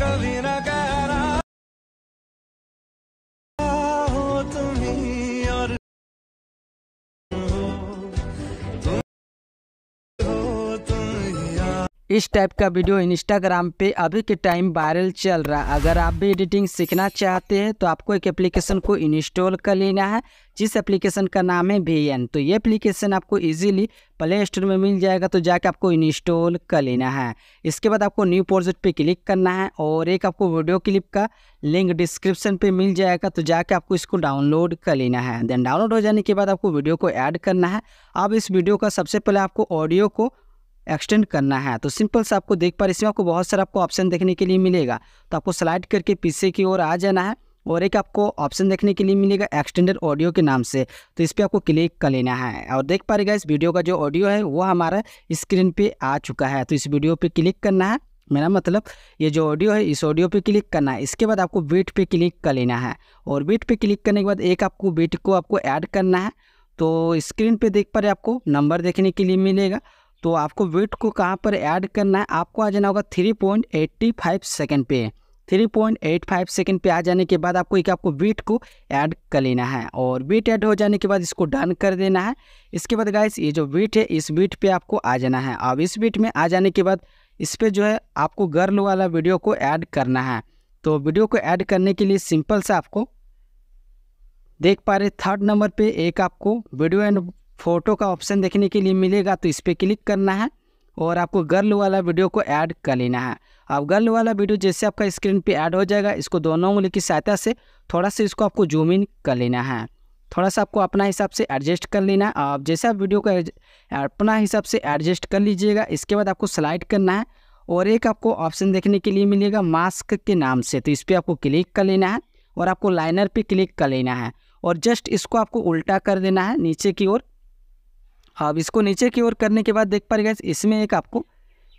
Luckily इस type का video Instagram पे अभी के टाइम वायरल चल रहा है अगर आप भी एडिटिंग सीखना चाहते हैं तो आपको एक एप्लीकेशन को इंस्टॉल कर लेना है जिस एप्लीकेशन का नाम है वी एन तो ये एप्लीकेशन आपको इजीली प्ले स्टोर में मिल जाएगा तो जाके आपको इंस्टॉल कर लेना है इसके बाद आपको न्यू प्रोजेक्ट पे क्लिक करना है और एक आपको वीडियो क्लिप का लिंक डिस्क्रिप्शन पे मिल जाएगा तो जाके आपको इसको डाउनलोड कर लेना है देन डाउनलोड हो जाने के बाद आपको वीडियो को ऐड करना है अब इस वीडियो का सबसे पहले आपको ऑडियो को एक्सटेंड करना है तो सिंपल से आपको देख पा रहे इसमें आपको बहुत सारा आपको ऑप्शन देखने के लिए मिलेगा तो आपको स्लाइड करके पीछे की ओर आ जाना है और एक आपको ऑप्शन देखने के लिए मिलेगा एक्सटेंडेड ऑडियो के नाम से तो इस पर आपको क्लिक कर लेना है और देख पा रहेगा इस वीडियो का जो ऑडियो है वो हमारा स्क्रीन पर आ चुका है तो इस वीडियो पर क्लिक करना है मेरा मतलब ये जो ऑडियो है इस ऑडियो पे क्लिक करना है इसके बाद आपको बीट पे क्लिक कर लेना है और बीट पे क्लिक करने के बाद एक आपको बीट को आपको ऐड करना है तो स्क्रीन पे देख पा रहे आपको नंबर देखने के लिए मिलेगा तो आपको वेट को कहाँ पर ऐड करना है आपको आ जाना होगा three point eighty five second पे three point eight five second पे आ जाने के बाद आपको एक आपको वेट को ऐड कर लेना है और वेट ऐड हो जाने के बाद इसको डन कर देना है इसके बाद गाइस ये जो वेट है इस वेट पे आपको आ जाना है अब इस वेट में आ जाने के बाद इस पर जो है आपको गर्ल वाला वीडियो को ऐड करना है तो वीडियो को ऐड करने के लिए सिंपल सा आपको देख पा रहे थर्ड नंबर पे एक आपको वीडियो एंड फ़ोटो का ऑप्शन देखने के लिए मिलेगा तो इस पर क्लिक करना है और आपको गर्ल वाला वीडियो को ऐड कर लेना है अब गर्ल वाला वीडियो जैसे आपका स्क्रीन पे ऐड हो जाएगा इसको दोनों उंगली की सहायता से थोड़ा सा इसको आपको जूम इन कर लेना है थोड़ा सा आपको अपना हिसाब से एडजस्ट कर लेना है आप जैसे आप वीडियो को अपना हिसाब से एडजस्ट कर लीजिएगा इसके बाद आपको स्लाइड करना है और एक आपको ऑप्शन देखने के लिए मिलेगा मास्क के नाम से तो इस पर आपको क्लिक कर लेना है और आपको लाइनर पर क्लिक कर लेना है और जस्ट इसको आपको उल्टा कर देना है नीचे की ओर अब इसको नीचे की ओर करने के बाद देख पा रहे इसमें एक आपको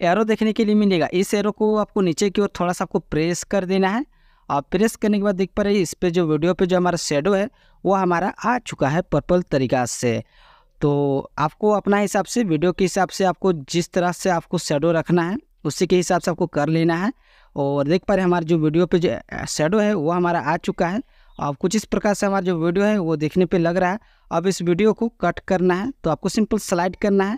एरो देखने के लिए मिलेगा इस एरो को आपको नीचे की ओर थोड़ा सा आपको प्रेस कर देना है और प्रेस करने के बाद देख पा रहे इस पर जो वीडियो पे जो हमारा शेडो है वो हमारा आ चुका है पर्पल तरीका से तो आपको अपना हिसाब से वीडियो के हिसाब से आपको जिस तरह से आपको शेडो रखना है उसी के हिसाब से आपको कर लेना है और देख पा रहे हमारे जो वीडियो पे जो शेडो है वो हमारा आ चुका है अब कुछ इस प्रकार से हमारा जो वीडियो है वो देखने पे लग रहा है अब इस वीडियो को कट करना है तो आपको सिंपल स्लाइड करना है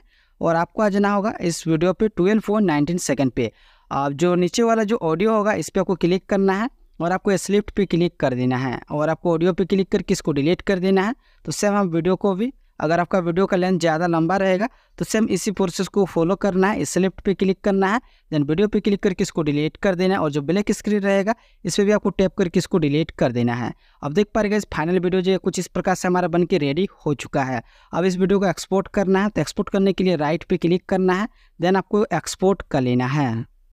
और आपको आ जाना होगा इस वीडियो पे ट्वेल्व फोर नाइनटीन सेकेंड पे अब जो नीचे वाला जो ऑडियो होगा इस पर आपको क्लिक करना है और आपको स्लिप्ट पे क्लिक कर देना है और आपको ऑडियो पे क्लिक करके इसको डिलीट कर देना है तो सेम हम वीडियो को भी अगर आपका वीडियो का लेंथ ज़्यादा लंबा रहेगा तो सेम इसी प्रोसेस को फॉलो करना है इस लेफ्ट पे क्लिक करना है देन वीडियो पे क्लिक करके इसको डिलीट कर देना है और जो ब्लैक स्क्रीन रहेगा इस पर भी आपको टैप करके इसको डिलीट कर देना है अब देख पा रहे इस फाइनल वीडियो जो कुछ इस प्रकार से हमारा बन के रेडी हो चुका है अब इस वीडियो को एक्सपोर्ट करना है तो एक्सपोर्ट करने के लिए राइट पर क्लिक करना है देन आपको एक्सपोर्ट कर लेना है